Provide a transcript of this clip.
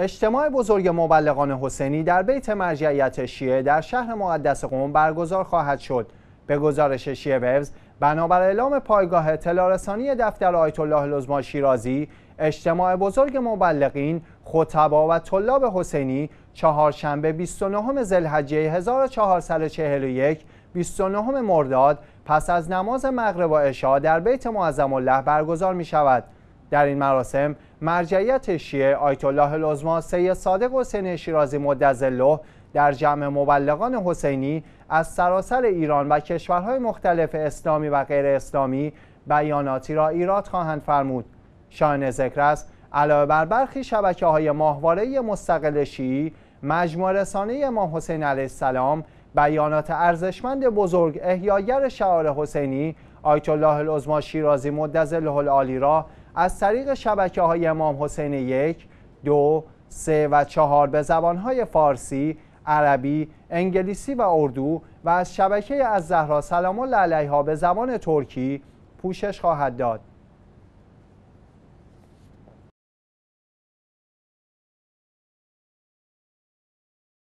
اجتماع بزرگ مبلغان حسینی در بیت مرجعیت شیعه در شهر مقدس قوم برگزار خواهد شد به گزارش شیعه وبز بنابر اعلام پایگاه تلارسانی دفتر آیت الله لزما شیرازی اجتماع بزرگ مبلغین خطبا و طلاب حسینی چهارشنبه 29 ذوالحجه 1441 29 مرداد پس از نماز مغرب و عشا در بیت معظم الله برگزار می شود در این مراسم مرجعیت شیعه آیت الله العظما سید صادق حسین شیرازی مدظله در جمع مبلغان حسینی از سراسر ایران و کشورهای مختلف اسلامی و غیر اسلامی بیاناتی را ایراد خواهند فرمود شانه ذکر است علاوه بر برخی شبکه های ماهواره مستقل شیعی مجموع رسانه امام حسین علیه السلام بیانات ارزشمند بزرگ احیاگر شعار حسینی آیت الله العظما شیرازی مدظله العالی را از طریق شبکه های امام حسین یک، دو، سه و چهار به زبان فارسی، عربی، انگلیسی و اردو و از شبکه از زهرا سلام الله علیها به زبان ترکی پوشش خواهد داد.